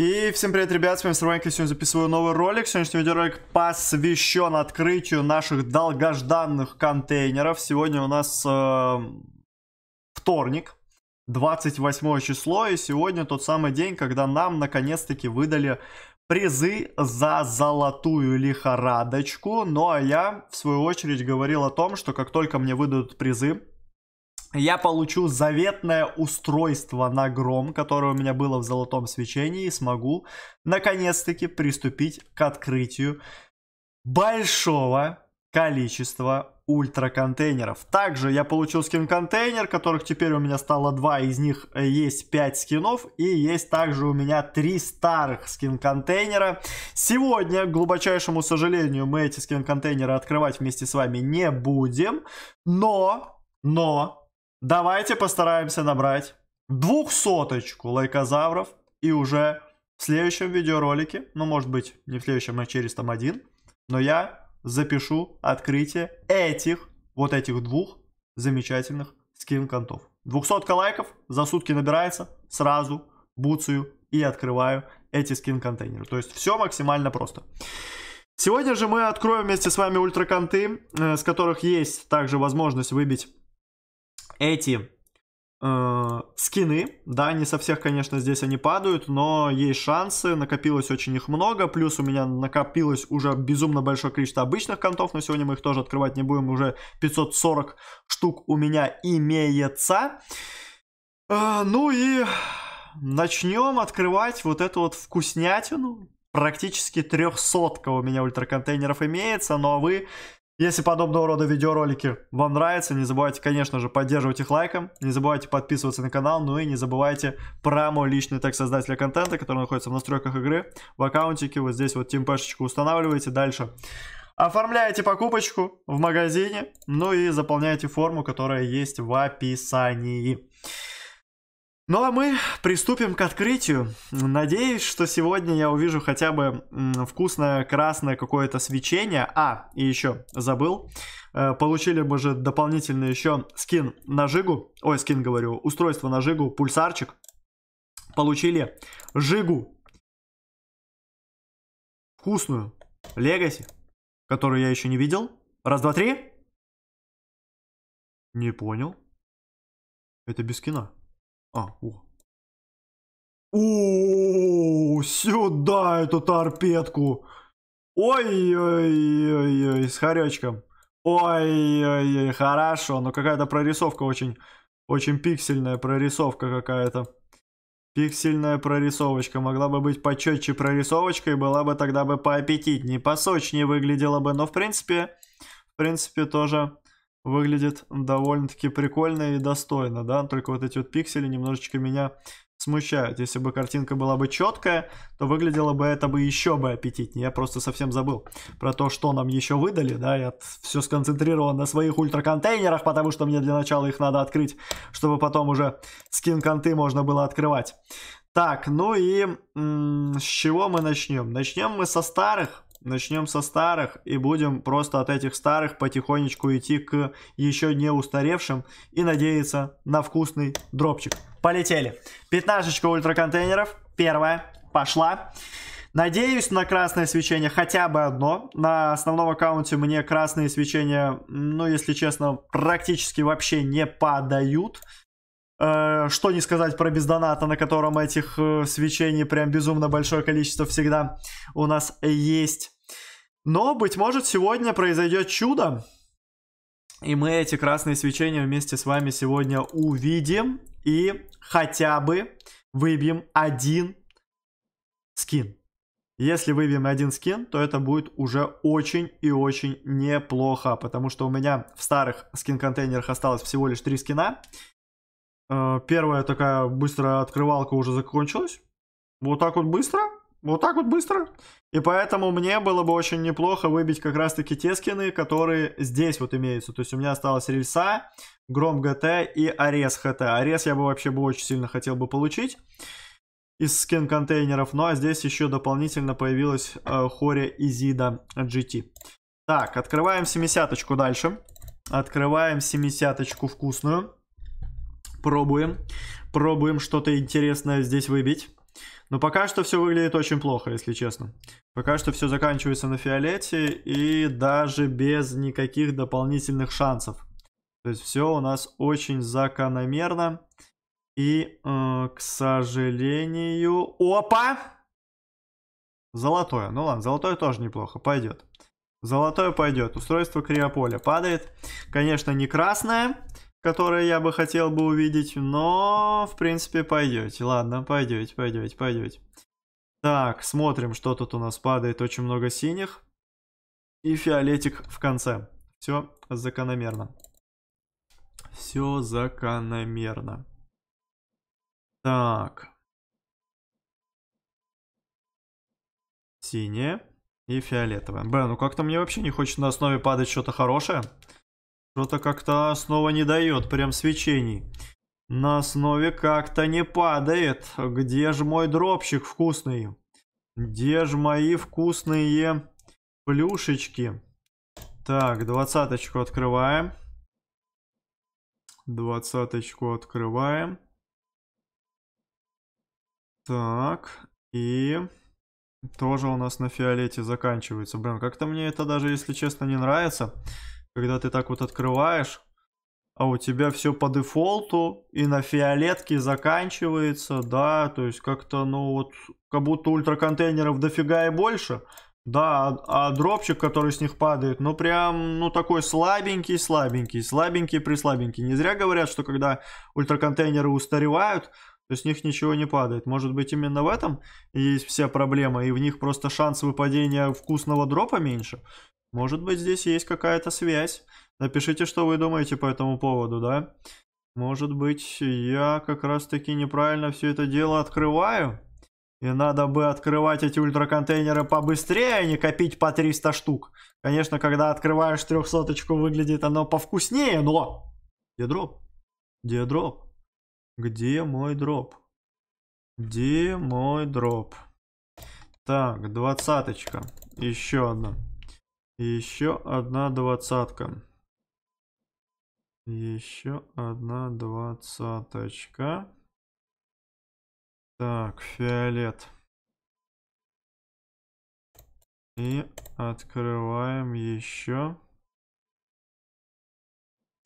И всем привет, ребят, с вами Срванька, сегодня записываю новый ролик. Сегодняшний видеоролик посвящен открытию наших долгожданных контейнеров. Сегодня у нас э, вторник, 28 число, и сегодня тот самый день, когда нам наконец-таки выдали призы за золотую лихорадочку. Ну а я, в свою очередь, говорил о том, что как только мне выдадут призы, я получу заветное устройство на гром, которое у меня было в золотом свечении, и смогу наконец-таки приступить к открытию большого количества ультра-контейнеров. Также я получил скин-контейнер, которых теперь у меня стало два, из них э, есть 5 скинов, и есть также у меня три старых скин-контейнера. Сегодня, к глубочайшему сожалению, мы эти скин-контейнеры открывать вместе с вами не будем, но, но, Давайте постараемся набрать двухсоточку лайкозавров. И уже в следующем видеоролике, ну может быть не в следующем, а через там один, но я запишу открытие этих, вот этих двух замечательных скин-контов. 200 лайков за сутки набирается, сразу буцаю и открываю эти скин-контейнеры. То есть все максимально просто. Сегодня же мы откроем вместе с вами ультраконты, э, с которых есть также возможность выбить эти э, скины, да, не со всех, конечно, здесь они падают, но есть шансы, накопилось очень их много, плюс у меня накопилось уже безумно большое количество обычных контов, но сегодня мы их тоже открывать не будем, уже 540 штук у меня имеется. Э, ну и начнем открывать вот эту вот вкуснятину, практически трехсотка у меня ультраконтейнеров имеется, но ну, а вы если подобного рода видеоролики вам нравятся, не забывайте, конечно же, поддерживать их лайком, не забывайте подписываться на канал, ну и не забывайте про мой личный тег создателя контента, который находится в настройках игры, в аккаунтике, вот здесь вот тимпешечку устанавливаете, дальше оформляете покупочку в магазине, ну и заполняете форму, которая есть в описании. Ну а мы приступим к открытию. Надеюсь, что сегодня я увижу хотя бы вкусное красное какое-то свечение. А, и еще забыл. Э, получили мы же дополнительно еще скин на жигу. Ой, скин говорю, устройство на жигу, пульсарчик. Получили жигу. Вкусную. Легаси. Которую я еще не видел. Раз, два, три. Не понял. Это без скина. А, о. О, сюда эту торпедку. Ой-ой-ой-ой, с хоречком. Ой-ой-ой, хорошо, но ну какая-то прорисовка очень, очень пиксельная прорисовка какая-то. Пиксельная прорисовочка могла бы быть почетче прорисовочкой, была бы тогда бы поаппетитнее, посочнее выглядела бы, но в принципе, в принципе тоже выглядит довольно-таки прикольно и достойно, да, только вот эти вот пиксели немножечко меня смущают. Если бы картинка была бы четкая, то выглядело бы это бы еще бы аппетитнее. Я просто совсем забыл про то, что нам еще выдали, да, я все сконцентрирован на своих ультраконтейнерах, потому что мне для начала их надо открыть, чтобы потом уже скин-конты можно было открывать. Так, ну и с чего мы начнем? Начнем мы со старых, Начнем со старых и будем просто от этих старых потихонечку идти к еще не устаревшим и надеяться на вкусный дропчик. Полетели. Пятнашечка ультраконтейнеров. Первая. Пошла. Надеюсь на красное свечение хотя бы одно. На основном аккаунте мне красные свечения, ну, если честно, практически вообще не подают. Э, что не сказать про бездоната, на котором этих э, свечений прям безумно большое количество всегда у нас есть. Но, быть может, сегодня произойдет чудо. И мы эти красные свечения вместе с вами сегодня увидим. И хотя бы выбьем один скин. Если выбьем один скин, то это будет уже очень и очень неплохо, потому что у меня в старых скин-контейнерах осталось всего лишь три скина, Э, первая такая быстрая открывалка уже закончилась. Вот так вот быстро. Вот так вот быстро. И поэтому мне было бы очень неплохо выбить как раз-таки те скины, которые здесь вот имеются. То есть у меня осталось рельса, гром ГТ и арес ХТ. Арес я бы вообще бы очень сильно хотел бы получить из скин-контейнеров. Ну а здесь еще дополнительно появилась э, Хори Изида GT. Так, открываем 70-очку дальше. Открываем 70-очку вкусную. Пробуем. Пробуем что-то интересное здесь выбить. Но пока что все выглядит очень плохо, если честно. Пока что все заканчивается на фиолете и даже без никаких дополнительных шансов. То есть все у нас очень закономерно. И, э, к сожалению... Опа! Золотое. Ну ладно, золотое тоже неплохо, пойдет. Золотое пойдет. Устройство криополя падает. Конечно, не красное которое я бы хотел бы увидеть, но, в принципе, пойдете. Ладно, пойдете, пойдете, пойдете. Так, смотрим, что тут у нас падает. Очень много синих. И фиолетик в конце. Все закономерно. Все закономерно. Так. Синее и фиолетовое. Блин, ну как-то мне вообще не хочет на основе падать что-то хорошее. Что-то как-то основа не дает, прям свечений. На основе как-то не падает. Где же мой дропщик вкусный? Где же мои вкусные плюшечки? Так, двадцаточку открываем. Двадцаточку открываем. Так, и тоже у нас на фиолете заканчивается. Блин, как-то мне это даже, если честно, не нравится когда ты так вот открываешь, а у тебя все по дефолту и на фиолетке заканчивается, да, то есть как-то, ну вот, как будто ультраконтейнеров дофига и больше, да, а, а дропчик, который с них падает, ну прям, ну такой слабенький, слабенький, слабенький, прислабенький. Не зря говорят, что когда ультраконтейнеры устаревают, то есть с них ничего не падает. Может быть, именно в этом есть вся проблема, и в них просто шанс выпадения вкусного дропа меньше? Может быть, здесь есть какая-то связь. Напишите, что вы думаете по этому поводу, да? Может быть, я как раз-таки неправильно все это дело открываю? И надо бы открывать эти ультраконтейнеры побыстрее, а не копить по 300 штук. Конечно, когда открываешь трехсоточку, выглядит оно повкуснее, но... Где дроп? Где дроп? Где мой дроп? Где мой дроп? Так, двадцаточка. Еще одна. Еще одна двадцатка. Еще одна двадцаточка. Так, фиолет. И открываем еще.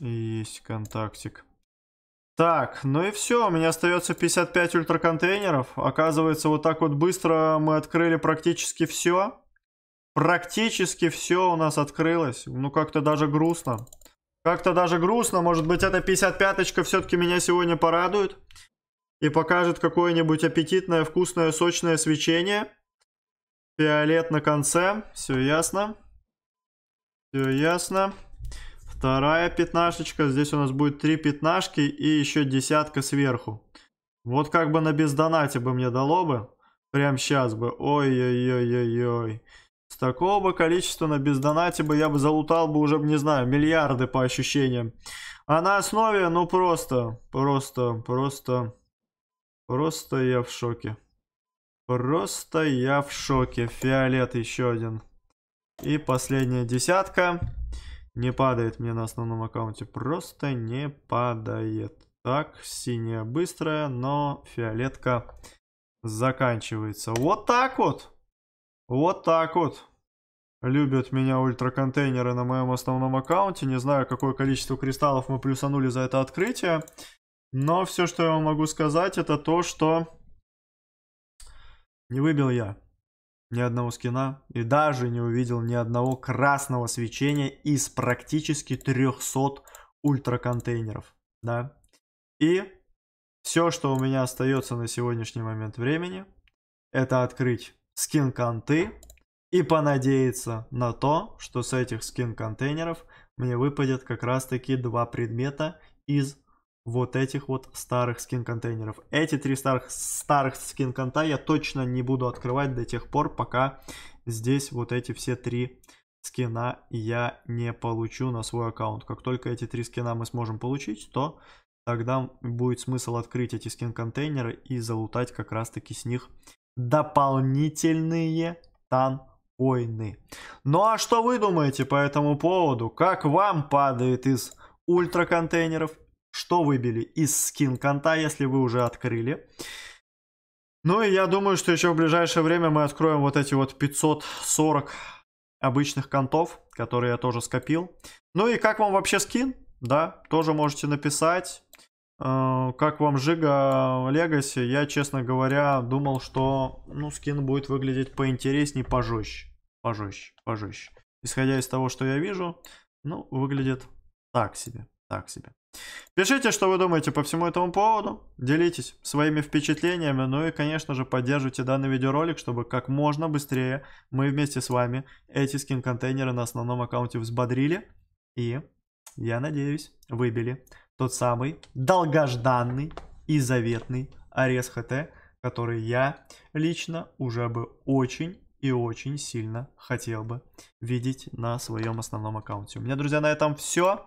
Есть контактик. Так, ну и все, у меня остается 55 ультраконтейнеров. Оказывается, вот так вот быстро мы открыли практически все. Практически все у нас открылось. Ну как-то даже грустно. Как-то даже грустно, может быть эта 55-очка все-таки меня сегодня порадует. И покажет какое-нибудь аппетитное, вкусное, сочное свечение. Фиолет на конце, все ясно. Все ясно. Вторая пятнашечка. Здесь у нас будет три пятнашки и еще десятка сверху. Вот как бы на бездонате бы мне дало бы. Прям сейчас бы. Ой-ой-ой-ой-ой. С такого бы количества на бездонате бы я бы залутал бы уже, не знаю, миллиарды по ощущениям. А на основе, ну просто, просто, просто, просто я в шоке. Просто я в шоке. Фиолет еще один. И последняя десятка. Не падает мне на основном аккаунте, просто не падает. Так, синяя быстрая, но фиолетка заканчивается. Вот так вот. Вот так вот. Любят меня ультраконтейнеры на моем основном аккаунте. Не знаю, какое количество кристаллов мы плюсанули за это открытие. Но все, что я вам могу сказать, это то, что не выбил я ни одного скина и даже не увидел ни одного красного свечения из практически 300 ультра контейнеров, да. И все, что у меня остается на сегодняшний момент времени, это открыть скин конты и понадеяться на то, что с этих скин контейнеров мне выпадет как раз таки два предмета из вот этих вот старых скин-контейнеров. Эти три старых, старых скин-конта я точно не буду открывать до тех пор, пока здесь вот эти все три скина я не получу на свой аккаунт. Как только эти три скина мы сможем получить, то тогда будет смысл открыть эти скин-контейнеры и залутать как раз-таки с них дополнительные танки войны. Ну а что вы думаете по этому поводу? Как вам падает из ультра контейнеров? что выбили из скин конта, если вы уже открыли. Ну и я думаю, что еще в ближайшее время мы откроем вот эти вот 540 обычных контов, которые я тоже скопил. Ну и как вам вообще скин? Да, тоже можете написать. Э, как вам Жига Легаси? Я, честно говоря, думал, что ну, скин будет выглядеть поинтереснее, пожестче. Пожестче, пожестче. Исходя из того, что я вижу, ну, выглядит так себе. Так себе. Пишите, что вы думаете по всему этому поводу, делитесь своими впечатлениями, ну и, конечно же, поддерживайте данный видеоролик, чтобы как можно быстрее мы вместе с вами эти скин-контейнеры на основном аккаунте взбодрили и, я надеюсь, выбили тот самый долгожданный и заветный Арес ХТ, который я лично уже бы очень и очень сильно хотел бы видеть на своем основном аккаунте. У меня, друзья, на этом все.